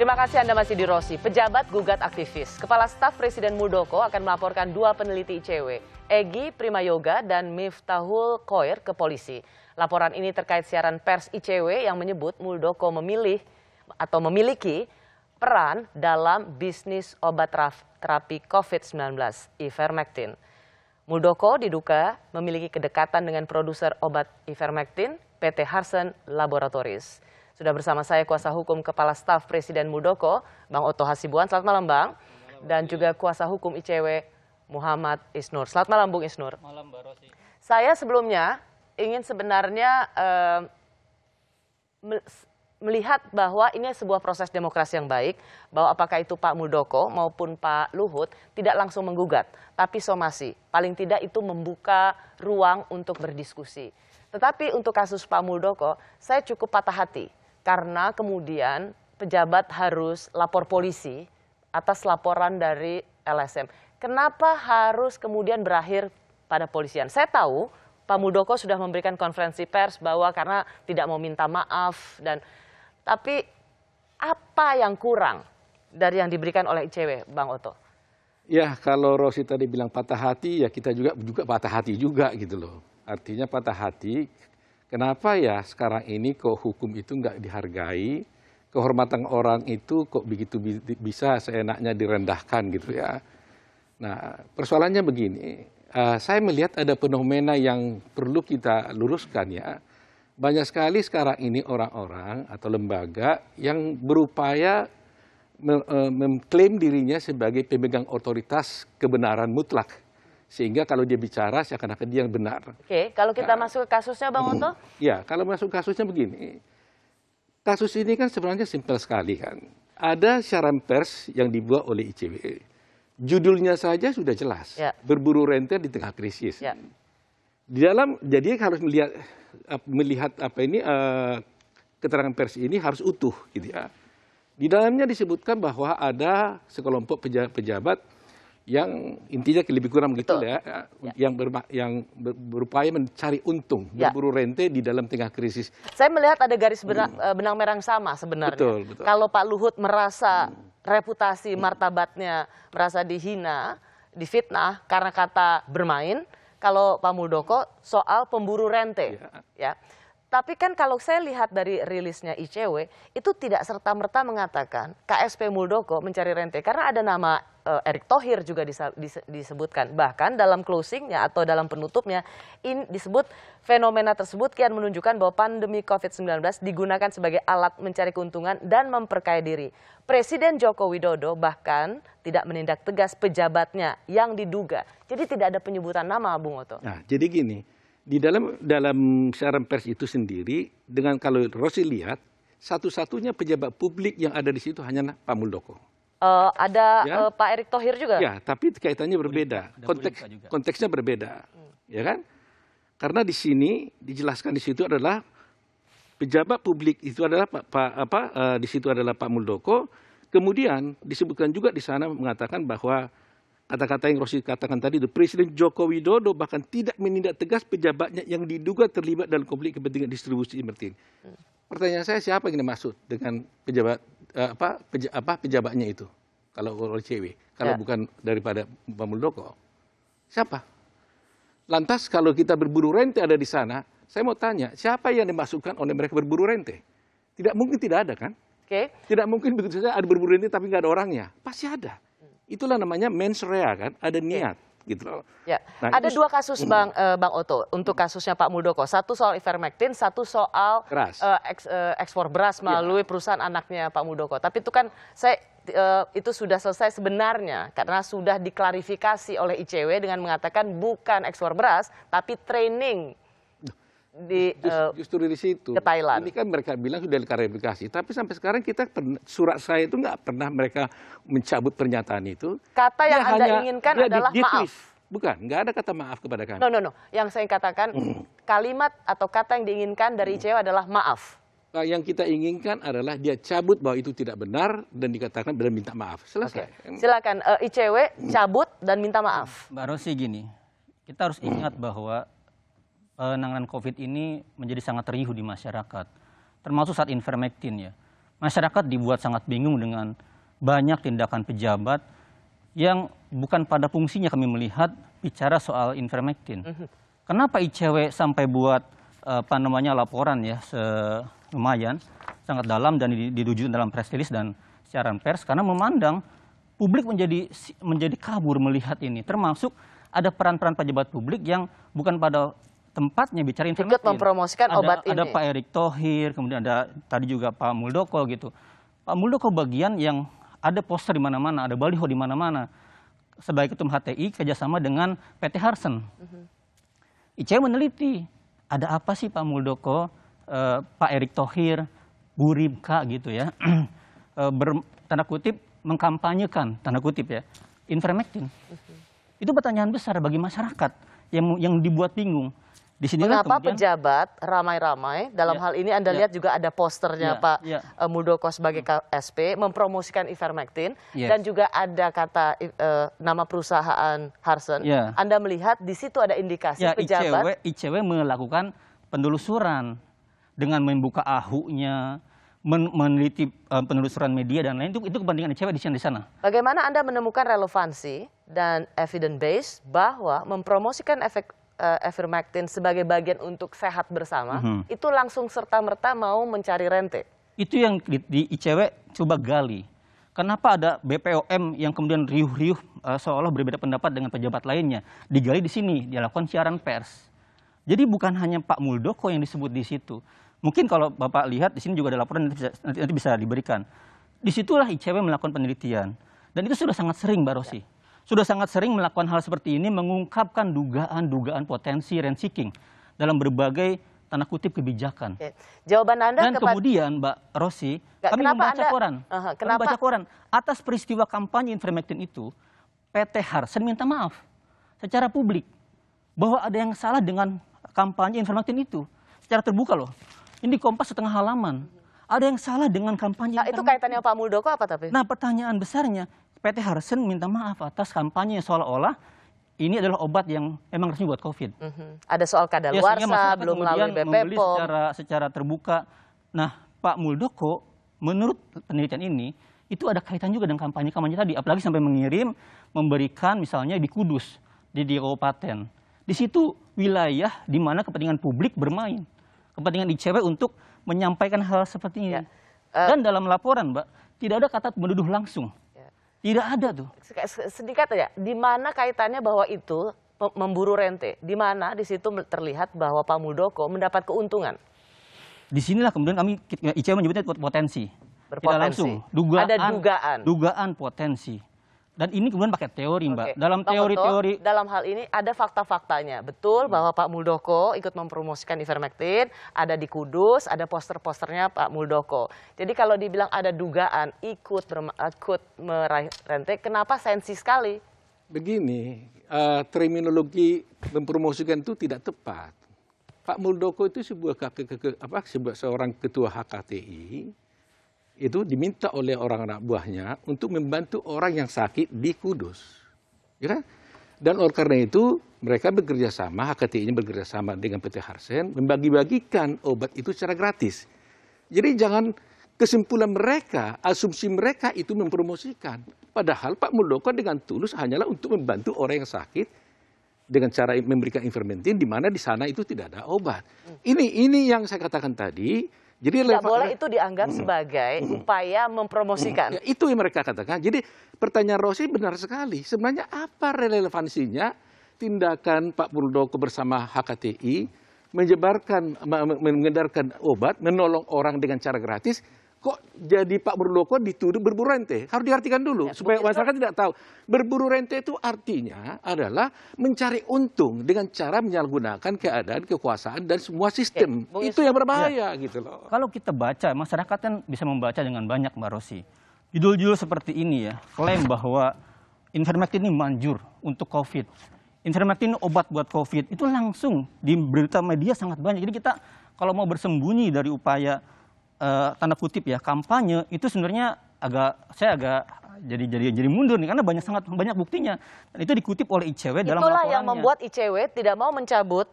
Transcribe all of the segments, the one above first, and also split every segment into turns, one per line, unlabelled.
Terima kasih Anda masih di Rossi. Pejabat gugat aktivis. Kepala Staf Presiden Muldoko akan melaporkan dua peneliti ICW, Egi Yoga dan Miftahul Koir ke polisi. Laporan ini terkait siaran pers ICW yang menyebut Muldoko memilih atau memiliki peran dalam bisnis obat terapi COVID-19, Ivermectin. Muldoko diduga memiliki kedekatan dengan produser obat Ivermectin, PT Harsen Laboratories. Sudah bersama saya kuasa hukum Kepala Staf Presiden Muldoko, Bang Oto Hasibuan. Selamat malam, Bang. Selamat malam, Dan juga kuasa hukum ICW Muhammad Isnur. Selamat malam, Bung Isnur. Malam, Mbak Rosi. Saya sebelumnya ingin sebenarnya eh, melihat bahwa ini sebuah proses demokrasi yang baik, bahwa apakah itu Pak Muldoko maupun Pak Luhut tidak langsung menggugat, tapi somasi. Paling tidak itu membuka ruang untuk berdiskusi. Tetapi untuk kasus Pak Muldoko, saya cukup patah hati karena kemudian pejabat harus lapor polisi atas laporan dari LSM. Kenapa harus kemudian berakhir pada polisian? Saya tahu Pak Muldoko sudah memberikan konferensi pers bahwa karena tidak mau minta maaf dan tapi apa yang kurang dari yang diberikan oleh ICW, Bang Oto?
Ya, kalau Rosi tadi bilang patah hati, ya kita juga juga patah hati juga gitu loh. Artinya patah hati Kenapa ya sekarang ini kok hukum itu nggak dihargai, kehormatan orang itu kok begitu bisa seenaknya direndahkan gitu ya. Nah, persoalannya begini, uh, saya melihat ada fenomena yang perlu kita luruskan ya. Banyak sekali sekarang ini orang-orang atau lembaga yang berupaya eh, mengklaim dirinya sebagai pemegang otoritas kebenaran mutlak sehingga kalau dia bicara seakan-akan dia yang benar.
Oke, kalau kita nah, masuk ke kasusnya Bang Oto?
Ya, kalau masuk kasusnya begini. Kasus ini kan sebenarnya simpel sekali kan. Ada siaran pers yang dibuat oleh ICW. Judulnya saja sudah jelas, ya. berburu renter di tengah krisis. Ya. Di dalam jadi harus melihat melihat apa ini uh, keterangan pers ini harus utuh gitu ya. Di dalamnya disebutkan bahwa ada sekelompok pejabat, pejabat yang intinya lebih kurang begitu ya, ya, yang, ber, yang berupaya mencari untung, ya. berburu rente di dalam tengah krisis.
Saya melihat ada garis benang, hmm. Eh, benang merah yang sama sebenarnya. Betul, betul. Kalau Pak Luhut merasa hmm. reputasi martabatnya merasa dihina, difitnah karena kata bermain, kalau Pak Muldoko soal pemburu rente, ya. ya. Tapi kan kalau saya lihat dari rilisnya ICW, itu tidak serta-merta mengatakan KSP Muldoko mencari rente. Karena ada nama e, Erick Thohir juga disebutkan. Bahkan dalam closingnya atau dalam penutupnya in, disebut fenomena tersebut kian menunjukkan bahwa pandemi COVID-19 digunakan sebagai alat mencari keuntungan dan memperkaya diri. Presiden Joko Widodo bahkan tidak menindak tegas pejabatnya yang diduga. Jadi tidak ada penyebutan nama Bung Oto.
Nah, jadi gini, di dalam dalam siaran pers itu sendiri dengan kalau Rosi lihat satu-satunya pejabat publik yang ada di situ hanya Pak Muldoko.
Uh, ada ya? uh, Pak Erick Thohir juga. Ya,
tapi kaitannya berbeda. Konteks konteksnya berbeda. Hmm. Ya kan? Karena di sini dijelaskan di situ adalah pejabat publik itu adalah Pak, Pak apa uh, di situ adalah Pak Muldoko. Kemudian disebutkan juga di sana mengatakan bahwa kata-kata yang Rosi katakan tadi itu Presiden Joko Widodo bahkan tidak menindak tegas pejabatnya yang diduga terlibat dalam konflik kepentingan distribusi ini. Pertanyaan saya siapa yang dimaksud dengan pejabat eh, apa, peja, apa pejabatnya itu? Kalau oleh CW, kalau ya. bukan daripada Pak Muldoko. Siapa? Lantas kalau kita berburu rente ada di sana, saya mau tanya, siapa yang dimasukkan oleh mereka berburu rente? Tidak mungkin tidak ada kan? Okay. Tidak mungkin begitu saja ada berburu rente tapi nggak ada orangnya. Pasti ada itulah namanya mens rea kan, ada niat gitu loh.
Ya. Nah, ada itu... dua kasus Bang uh, Bang Oto untuk kasusnya Pak Muldoko. Satu soal ivermectin, satu soal Keras. Uh, eh, eks, uh, ekspor beras iya. melalui ya. perusahaan anaknya Pak Muldoko. Tapi itu kan saya uh, itu sudah selesai sebenarnya karena sudah diklarifikasi oleh ICW dengan mengatakan bukan ekspor beras tapi training
di Just, uh, justru di situ ke Thailand. Ini kan mereka bilang sudah diklarifikasi, tapi sampai sekarang kita surat saya itu nggak pernah mereka mencabut pernyataan itu.
Kata yang ya, anda hanya, inginkan ya, adalah di, maaf.
Bukan, nggak ada kata maaf kepada kami. No no
no, yang saya katakan mm. kalimat atau kata yang diinginkan dari mm. ICW adalah maaf.
Nah, yang kita inginkan adalah dia cabut bahwa itu tidak benar dan dikatakan benar minta maaf. Selesai. Okay.
Silakan uh, ICW cabut dan minta maaf.
Baru sih gini, kita harus ingat
bahwa Eh, penanganan COVID ini menjadi sangat riuh di masyarakat, termasuk saat Invermectin ya. Masyarakat dibuat sangat bingung dengan banyak tindakan pejabat yang bukan pada fungsinya kami melihat bicara soal Invermectin. Mhm. Kenapa ICW sampai buat eh, apa namanya laporan ya lumayan sangat dalam dan ditujukan dalam press release dan siaran pers karena memandang publik menjadi menjadi kabur melihat ini termasuk ada peran-peran pejabat publik yang bukan pada tempatnya bicara informasi. Ikut mempromosikan
ada, obat ada ini. Ada Pak Erick
Thohir, kemudian ada tadi juga Pak Muldoko gitu. Pak Muldoko bagian yang ada poster di mana-mana, ada baliho di mana-mana. Sebagai ketum HTI kerjasama dengan PT Harsen. Mhm. ICW e meneliti ada apa sih Pak Muldoko, eh, Pak Erick Thohir, Bu Rimka gitu ya, eh, ber, tanda kutip mengkampanyekan, tanda kutip ya, ivermectin. Mhm. Itu pertanyaan besar bagi masyarakat yang yang dibuat bingung. Di sini Kenapa kemudian,
pejabat ramai-ramai dalam ya, hal ini Anda ya, lihat juga ada posternya ya, Pak ya. Eh, Muldoko sebagai KSP mempromosikan ivermectin yes. dan juga ada kata uh, nama perusahaan Harsen. Ya. Anda melihat di situ ada indikasi ya, pejabat
ICW, ICW melakukan penelusuran dengan membuka ahunya, meneliti eh, penelusuran media dan lain itu itu kepentingan ICW di sana.
Bagaimana Anda menemukan relevansi dan evidence base bahwa mempromosikan efek uh, sebagai bagian untuk sehat bersama mm -hmm. itu langsung serta merta mau mencari
rente? Itu yang di, di ICW coba gali. Kenapa ada BPOM yang kemudian riuh-riuh uh, eh, seolah berbeda pendapat dengan pejabat lainnya? Digali di sini, dilakukan siaran pers. Jadi bukan hanya Pak Muldoko yang disebut di situ Mungkin kalau Bapak lihat di sini juga ada laporan nanti bisa, nanti, nanti bisa diberikan. Disitulah ICW melakukan penelitian. Dan itu sudah sangat sering, Mbak Rosi. Ya. Sudah sangat sering melakukan hal seperti ini, mengungkapkan dugaan-dugaan potensi rent seeking dalam berbagai tanah kutip kebijakan. Oke. Jawaban Anda Dan kemudian Mbak Rosi, Gak, kami membaca anda... koran. Uh -huh. Kami membaca koran. Atas peristiwa kampanye Infermectin itu, PT Harsen minta maaf secara publik bahwa ada yang salah dengan kampanye Infermectin itu. Secara terbuka loh. Ini Kompas setengah halaman. Ada yang salah dengan kampanye. Nah, itu kaitannya Pak Muldoko apa tapi? Nah, pertanyaan besarnya, PT Harsen minta maaf atas kampanye seolah-olah ini adalah obat yang emang resmi buat COVID.
Mm -hmm. Ada soal kadaluarsa, ya, belum melalui BPOM. membeli secara,
secara terbuka. Nah, Pak Muldoko, menurut penelitian ini, itu ada kaitan juga dengan kampanye-kampanye tadi. Apalagi sampai mengirim, memberikan misalnya di Kudus, di, di Kabupaten. Di situ wilayah di mana kepentingan publik bermain kepentingan ICW untuk menyampaikan hal seperti ini. Ya. Uh, Dan dalam laporan, Mbak, tidak ada kata menuduh langsung. Ya. Tidak ada tuh.
Sedikit aja, di mana kaitannya bahwa itu memburu rente? Di mana di situ terlihat bahwa Pak Muldoko mendapat keuntungan?
di sinilah kemudian kami ICW menyebutnya potensi. Berpotensi. Tidak langsung. Dugaan, ada dugaan. Dugaan potensi. Dan ini kemudian pakai teori, Mbak. okay. Dalam teori-teori teori...
dalam hal ini ada fakta-faktanya. Betul bahwa Pak Muldoko ikut mempromosikan ivermectin, ada di Kudus, ada poster-posternya Pak Muldoko. Jadi kalau dibilang ada dugaan ikut ikut rente kenapa sensi sekali?
Begini, uh, terminologi mempromosikan itu tidak tepat. Pak Muldoko itu sebuah, apa, sebuah seorang ketua HKTI itu diminta oleh orang anak buahnya untuk membantu orang yang sakit di Kudus. Ya? Kan? Dan oleh karena itu mereka bekerja sama, HKTI ini bekerja sama dengan PT Harsen membagi-bagikan obat itu secara gratis. Jadi jangan kesimpulan mereka, asumsi mereka itu mempromosikan. Padahal Pak Muldoko dengan tulus hanyalah untuk membantu orang yang sakit dengan cara memberikan invermentin di mana di sana itu tidak ada obat. Ini ini yang saya katakan tadi, jadi tidak boleh itu
dianggap sebagai upaya
mempromosikan. Ya, itu yang mereka katakan. Jadi pertanyaan Rosi benar sekali. Sebenarnya apa relevansinya tindakan Pak Muldoko bersama HKTI menyebarkan mengedarkan obat, menolong orang dengan cara gratis kok jadi Pak Murdoko dituduh berburu rente? Harus diartikan dulu ya, supaya masyarakat tidak tahu. Berburu rente itu artinya adalah mencari untung dengan cara menyalahgunakan keadaan, kekuasaan dan semua sistem. Ya, itu yang berbahaya ya. gitu loh. Kalau kita baca,
masyarakat kan bisa membaca dengan banyak Mbak Rosi. Judul-judul seperti ini ya, klaim bahwa Ivermectin ini manjur untuk COVID. ini obat buat COVID itu langsung di berita media sangat banyak. Jadi kita kalau mau bersembunyi dari upaya uh, tanda kutip ya kampanye itu sebenarnya agak saya agak jadi jadi jadi mundur nih karena banyak sangat banyak buktinya dan itu dikutip oleh ICW dalam laporannya. Itulah yang membuat
ICW tidak mau mencabut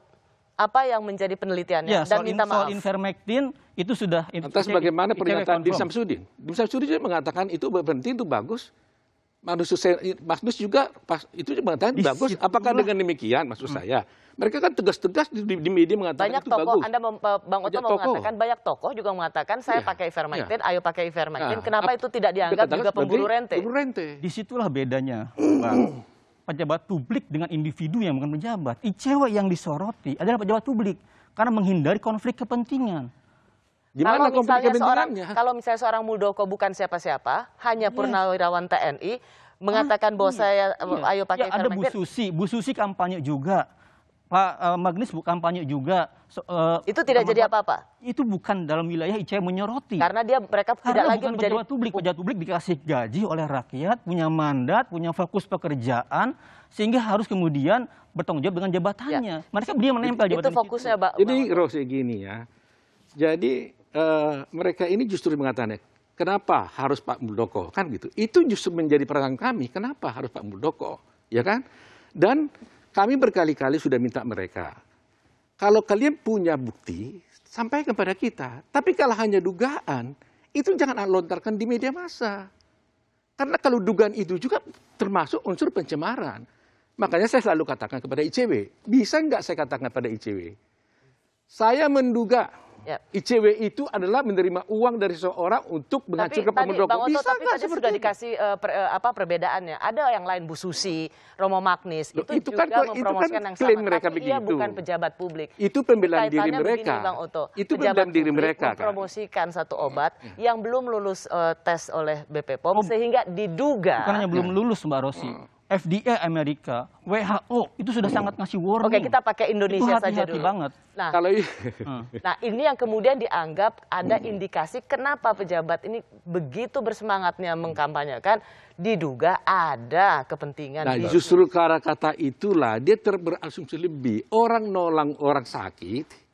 apa yang menjadi penelitiannya ya, dan minta maaf. Soal
invermectin itu sudah. Lantas bagaimana pernyataan Dim Samsudin? Dim Samsudin juga mengatakan itu berhenti itu bagus. Manusia saya, juga pas, itu mengatakan itu bagus. Apakah dengan demikian maksud hmm. saya? Mereka kan tegas-tegas di, di media mengatakan banyak itu tokoh, bagus. Anda
eh, Bang Oto mau tokoh. mengatakan banyak tokoh juga mengatakan saya ya. pakai ivermectin, ya. ayo pakai ivermectin. Nah, Kenapa itu tidak dianggap juga pemburu rente? pemburu rente?
situlah
bedanya, Bang. Pejabat publik dengan individu yang bukan pejabat. ICW yang disoroti adalah pejabat publik karena menghindari konflik kepentingan. Gimana kalau misalnya seorang
kalau misalnya seorang Muldoko bukan siapa-siapa, hanya iya. purnawirawan TNI ah, mengatakan bahwa iya. saya iya. ayo ya, pakai ya, ada Bu
Susi, Bu Susi kampanye juga Pak eh, Magnis kampanye juga. So, uh, itu tidak jadi apa-apa. Itu bukan dalam wilayah icw menyoroti. Karena dia mereka Karena tidak lagi menjadi pejabat publik. Pejabat publik dikasih gaji oleh rakyat, punya mandat, punya fokus pekerjaan, sehingga harus kemudian bertanggung jawab dengan jabatannya. Ya. Mereka dia
menempel di jabatan. Itu fokusnya, Pak. Jadi
Rose gini ya. Jadi uh, mereka ini justru mengatakan kenapa harus Pak Muldoko kan gitu. Itu justru menjadi perang kami. Kenapa harus Pak Muldoko, ya kan? Dan kami berkali-kali sudah minta mereka, kalau kalian punya bukti, sampaikan kepada kita. Tapi kalau hanya dugaan, itu jangan lontarkan di media massa. Karena kalau dugaan itu juga termasuk unsur pencemaran. Makanya saya selalu katakan kepada ICW, bisa nggak saya katakan kepada ICW? Saya menduga ICW itu adalah menerima uang dari seorang untuk mengacu ke pemuda Tadi bang Oto, tapi tadi sudah itu?
dikasih uh, per, uh, apa perbedaannya. Ada yang lain Bu Susi, Romo Magnis, Loh, itu, itu juga kan, mempromosikan itu kan yang sama. mereka tapi begitu. ia bukan pejabat publik.
Itu pembelaan diri mereka. Begini, Bang Oto, itu pembelaan diri mereka. Kan?
Mempromosikan kan? satu obat hmm. yang belum lulus uh, tes oleh BPOM oh, sehingga diduga. Bukan hanya belum mm.
lulus Mbak Rosi. Hmm FDA Amerika, WHO itu
sudah sangat ngasih warning. Oke, kita pakai Indonesia itu saja dulu. banget.
Nah, kalau hmm.
nah ini yang kemudian dianggap ada indikasi kenapa pejabat ini begitu bersemangatnya mengkampanyekan diduga ada kepentingan. Nah, justru
karena kata itulah dia terberasumsi lebih orang nolang orang sakit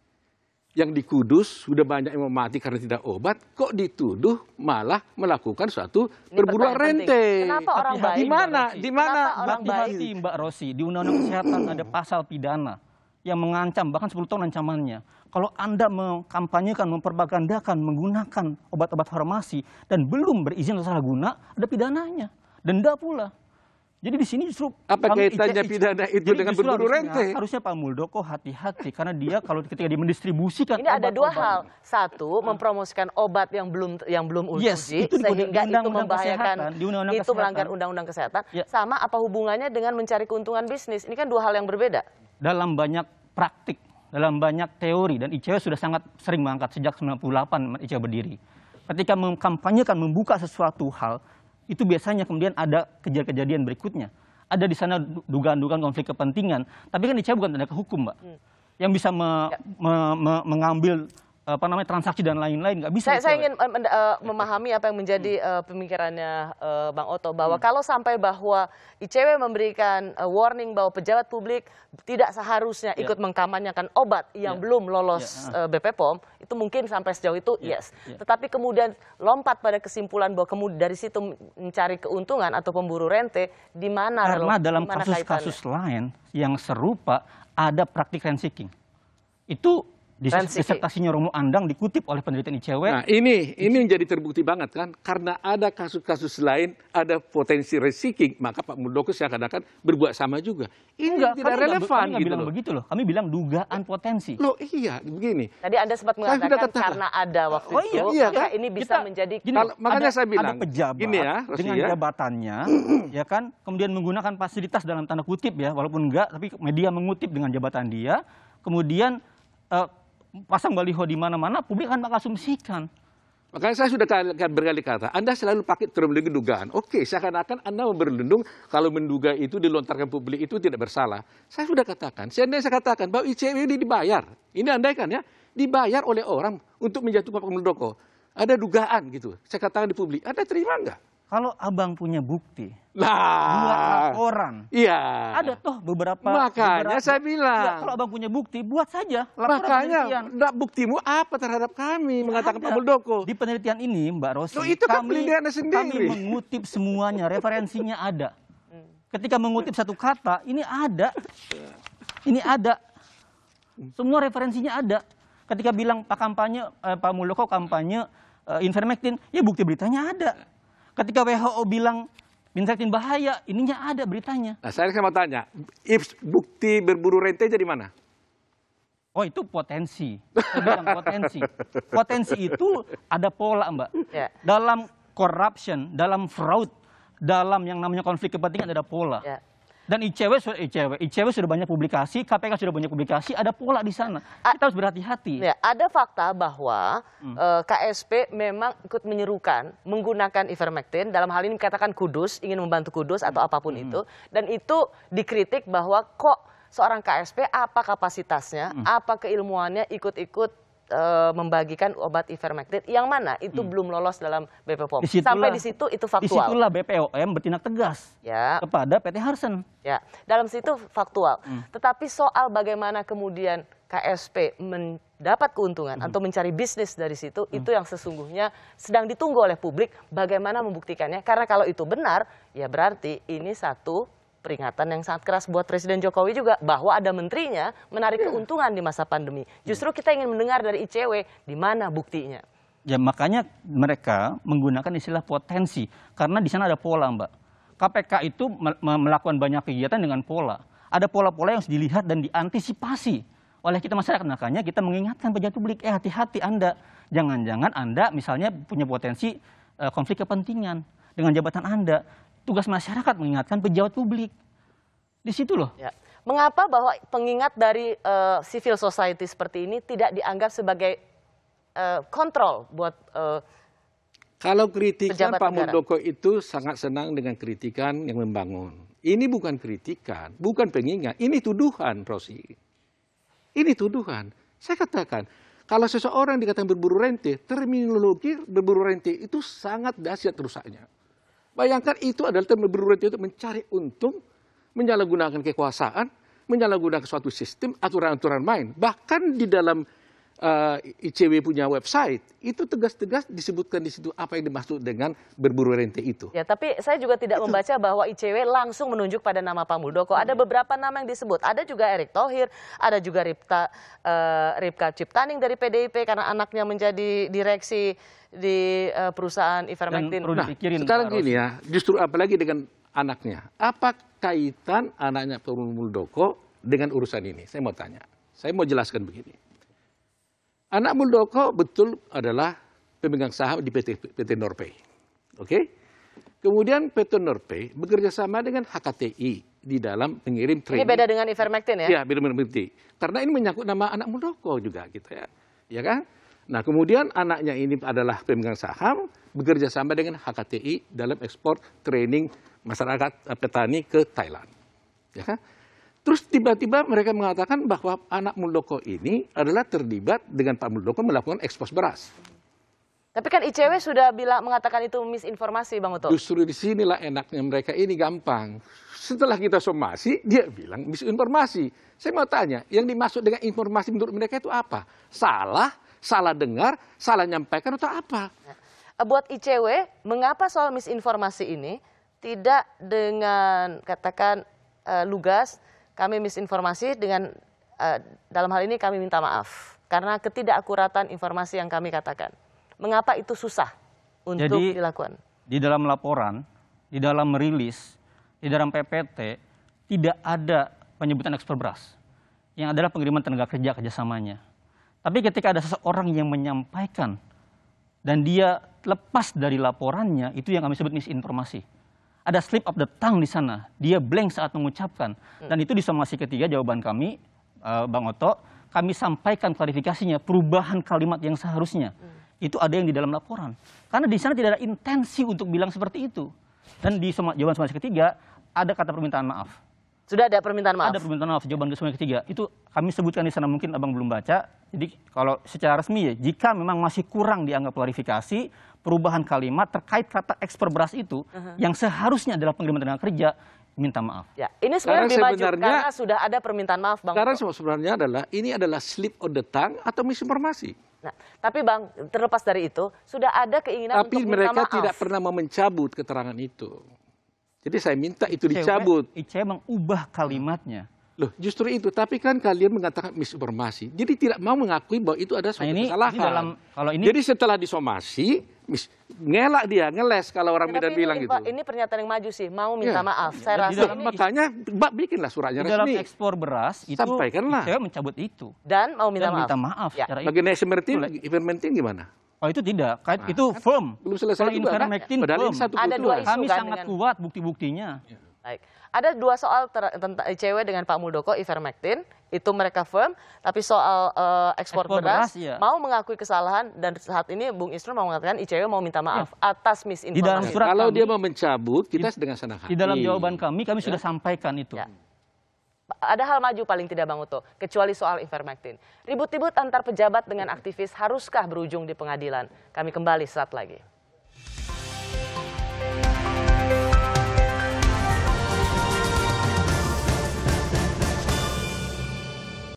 yang di Kudus sudah banyak yang mati karena tidak obat, kok dituduh malah melakukan suatu perburuan rente. Kenapa orang baik? Di mana? Di mana? Orang baik
Mbak Rosi, di Undang-Undang Kesehatan ada pasal pidana yang mengancam bahkan 10 tahun ancamannya. Kalau Anda mengkampanyekan, memperbagandakan, menggunakan obat-obat farmasi dan belum berizin atau salah guna, ada pidananya. Denda pula. Jadi di sini justru apa kaitannya pidana itu Jadi dengan berburu rente? Harusnya Pak Muldoko hati-hati karena dia kalau ketika dia mendistribusikan ini obat, ada dua obat. hal.
Satu, mempromosikan obat yang belum yang belum uji yes, itu sehingga undang -undang itu membahayakan kesehatan, di undang -undang itu melanggar
undang-undang kesehatan.
Ya. Sama apa hubungannya dengan mencari keuntungan bisnis? Ini kan dua hal yang berbeda.
Dalam banyak praktik, dalam banyak teori dan ICW sudah sangat sering mengangkat sejak 98 ICW berdiri. Ketika mengkampanyekan membuka sesuatu hal, itu biasanya kemudian ada kejadian-kejadian berikutnya. Ada di sana dugaan-dugaan konflik kepentingan, tapi kan ICW bukan tindakan hukum, Mbak. Hmm. Yang bisa me, ya. me, me, mengambil apa namanya transaksi dan lain-lain nggak bisa. Saya, saya ingin
uh, memahami apa yang menjadi uh, pemikirannya uh, Bang Oto bahwa hmm. kalau sampai bahwa ICW memberikan uh, warning bahwa pejabat publik tidak seharusnya ya. ikut yeah. mengkampanyekan obat yang yeah. belum lolos yeah. Ya, uh, BPOM itu mungkin sampai sejauh itu yeah. yes. Yeah. Tetapi kemudian lompat pada kesimpulan bahwa kemudian dari situ mencari keuntungan atau pemburu rente di mana karena dalam kasus-kasus
lain yang serupa ada praktik rent seeking itu disertasinya Romo Andang dikutip oleh penelitian ICW. Nah,
ini ini menjadi terbukti banget kan karena ada kasus-kasus lain ada potensi resiking maka Pak Muldoko seakan-akan berbuat sama juga. Ini Enggak, tidak kami relevan kami gitu bilang loh. begitu loh. Kami bilang dugaan potensi. Loh iya begini.
Tadi Anda sempat mengatakan karena ada waktu oh, iya, itu iya, maka kan? ini bisa kita, menjadi gini, kalau, makanya ada, saya bilang ada
pejabat gini ya, dengan ya. jabatannya ya kan kemudian menggunakan fasilitas dalam tanda kutip ya walaupun enggak tapi media mengutip dengan jabatan dia kemudian eh, pasang baliho di mana-mana, publik akan mengasumsikan.
Makanya saya sudah berkali kata, Anda selalu pakai terlindung dugaan. Oke, seakan-akan Anda berlindung kalau menduga itu dilontarkan publik itu tidak bersalah. Saya sudah katakan, seandainya saya katakan bahwa ICW ini dibayar. Ini andaikan ya, dibayar oleh orang untuk menjatuhkan Pak Muldoko. Ada dugaan gitu, saya katakan di publik. Anda terima nggak? Kalau abang punya bukti, lah buat laporan. Iya. Ada toh beberapa. Makanya beberapa, saya iya, bilang. Ya, kalau abang punya bukti, buat saja. Makanya, enggak buktimu apa terhadap kami ya mengatakan ada. Pak Muldoko?
Di penelitian ini, Mbak Rosi, Loh, itu kan kami, sendiri. kami mengutip semuanya, referensinya ada. Hmm. Ketika mengutip satu kata, ini ada, ini ada, semua referensinya ada. Ketika bilang Pak kampanye, eh, Pak Muldoko kampanye eh, Invermectin, ya bukti beritanya ada. Ketika WHO bilang minsetin bahaya, ininya ada beritanya.
Nah, saya mau tanya, if bukti berburu rente jadi mana?
Oh itu potensi,
potensi. Potensi itu ada
pola mbak. Yeah. Dalam corruption, dalam fraud, dalam yang namanya konflik kepentingan ada pola. Yeah. Dan ICW sudah ICW, ICW sudah banyak publikasi, KPK sudah banyak publikasi, ada pola di sana. A Kita harus berhati-hati.
Ya, ada fakta bahwa hmm. e, eh, KSP memang ikut menyerukan menggunakan ivermectin dalam hal ini dikatakan kudus, ingin membantu kudus atau hmm. apapun hmm. itu dan itu dikritik bahwa kok seorang KSP apa kapasitasnya, hmm. apa keilmuannya ikut-ikut Eh, membagikan obat ivermectin yang mana itu hmm. belum lolos dalam BPOM. Sampai di situ itu faktual. Disitulah
BPOM bertindak tegas ya. kepada PT Harsen. Ya,
dalam situ faktual. Hmm. Tetapi soal bagaimana kemudian KSP mendapat keuntungan hmm. atau mencari bisnis dari situ hmm. itu yang sesungguhnya sedang ditunggu oleh publik bagaimana membuktikannya karena kalau itu benar ya berarti ini satu peringatan yang sangat keras buat Presiden Jokowi juga bahwa ada menterinya menarik hmm. keuntungan di masa pandemi. Justru kita ingin mendengar dari ICW di mana buktinya.
Ya makanya mereka menggunakan istilah potensi karena di sana ada pola, Mbak. KPK itu melakukan banyak kegiatan dengan pola. Ada pola-pola yang harus dilihat dan diantisipasi oleh kita masyarakat. Makanya kita mengingatkan pejabat publik, eh hati-hati Anda. Jangan-jangan Anda misalnya punya potensi eh, konflik kepentingan dengan jabatan Anda tugas masyarakat mengingatkan pejabat publik. Di situ loh. Ya.
Mengapa bahwa pengingat dari uh, civil society seperti ini tidak dianggap sebagai uh, kontrol buat uh,
kalau kritikan Pejabat Pak negara. Muldoko itu sangat senang dengan kritikan yang membangun. Ini bukan kritikan, bukan pengingat, ini tuduhan, Rosi. Ini tuduhan. Saya katakan, kalau seseorang dikatakan berburu rente, terminologi berburu rente itu sangat dahsyat rusaknya. Bayangkan itu adalah berurut itu mencari untung, menyalahgunakan kekuasaan, menyalahgunakan suatu sistem, aturan-aturan main. Bahkan di dalam uh, eh, ICW punya website, itu tegas-tegas disebutkan di situ apa yang dimaksud dengan berburu rente itu.
Ya, tapi saya juga tidak itu. membaca bahwa ICW langsung menunjuk pada nama Pak Muldoko. Iya. Ada beberapa nama yang disebut. Ada juga Erick Thohir, ada juga Ripta, uh, Ripka Ciptaning dari PDIP karena anaknya menjadi direksi di uh, perusahaan Ivermectin. Dan nah, Sekarang gini ya,
justru apalagi dengan anaknya. Apa kaitan anaknya Pak Muldoko dengan urusan ini? Saya mau tanya. Saya mau jelaskan begini Anak Muldoko betul adalah pemegang saham di PT, PT Norpay. Oke? Kemudian PT Norpay bekerja sama dengan HKTI di dalam mengirim trading. Ini beda dengan
Ivermectin ya? Iya,
beda dengan Ivermectin. Karena ini menyangkut nama anak Muldoko juga gitu ya. Ya kan? Nah, kemudian anaknya ini adalah pemegang saham bekerja sama dengan HKTI dalam ekspor training masyarakat eh, petani ke Thailand. Ya kan? Terus tiba-tiba mereka mengatakan bahwa anak Muldoko ini adalah terlibat dengan Pak Muldoko melakukan ekspos beras.
Tapi kan ICW sudah bilang mengatakan itu misinformasi, Bang Uto.
Justru di sinilah enaknya mereka ini gampang. Setelah kita somasi, dia bilang misinformasi. Saya mau tanya, yang dimaksud dengan informasi menurut mereka itu apa? Salah, salah dengar, salah nyampaikan atau apa?
Nah, buat ICW, mengapa soal misinformasi ini tidak dengan katakan eh, lugas kami misinformasi dengan uh, dalam hal ini kami minta maaf karena ketidakakuratan informasi yang kami katakan. Mengapa itu susah untuk Jadi, dilakukan?
Di dalam laporan, di dalam rilis, di dalam PPT tidak ada penyebutan ekspor beras yang adalah pengiriman tenaga kerja kerjasamanya. Tapi ketika ada seseorang yang menyampaikan dan dia lepas dari laporannya, itu yang kami sebut misinformasi ada slip of the tongue di sana. Dia blank saat mengucapkan. Hmm. Dan itu di somasi ketiga jawaban kami, eh, Bang Oto, kami sampaikan klarifikasinya, perubahan kalimat yang seharusnya. Hmm. Itu ada yang di dalam laporan. Karena di sana tidak ada intensi untuk bilang seperti itu. Dan di jawaban somasi ketiga, ada kata permintaan maaf. Sudah ada permintaan maaf? Ada permintaan maaf, jawaban ke ketiga. Itu kami sebutkan di sana, mungkin abang belum baca. Jadi kalau secara resmi ya, jika memang masih kurang dianggap klarifikasi, perubahan kalimat terkait kata ekspor beras itu uh -huh. yang seharusnya adalah pengiriman tenaga kerja
minta maaf. Ya, ini sebenarnya karena
sudah ada permintaan maaf, Bang. Sekarang
Bro. sebenarnya adalah ini adalah slip of the tongue atau misinformasi.
Nah, tapi Bang, terlepas dari itu, sudah ada keinginan tapi untuk mereka minta maaf. tidak pernah
mau mencabut keterangan itu. Jadi saya minta itu ICW, e, dicabut. ICW e mengubah kalimatnya Loh, justru itu. Tapi kan kalian mengatakan misinformasi. Jadi tidak mau mengakui bahwa itu ada suatu nah, ini, kesalahan. Ini dalam, kalau ini... Jadi setelah disomasi, mis, ngelak dia, ngeles kalau orang Medan bilang gitu. Ini
pernyataan yang maju sih, mau minta ya. maaf. Saya rasa dalam, ini...
Makanya Mbak bikinlah suratnya di resmi. Dalam ekspor beras itu Sampaikanlah. saya mencabut itu.
Dan mau minta Dan maaf. minta maaf. Ya. Mengenai
ivermectin gimana? Oh itu tidak, kan nah, itu kan firm. Belum selesai Kalau juga kan? Padahal firm. Ada dua isu Kami kan sangat dengan... kuat bukti-buktinya. Ya.
Baik. Ada dua soal tentang ICW dengan Pak Muldoko, Ivermectin, itu mereka firm, tapi soal uh, ekspor, ekspor beras, beras iya. mau mengakui kesalahan dan saat ini Bung Isnur mau mengatakan ICW mau minta iya. maaf ya. atas misinformasi. Di dalam surat Kalau
dia mau mencabut, kita dengan senang hati. Di dalam jawaban
kami, kami ya. sudah sampaikan itu. Ya.
Ada hal maju paling tidak Bang Uto, kecuali soal Ivermectin. Ribut-ribut antar pejabat dengan aktivis haruskah berujung di pengadilan? Kami kembali saat lagi.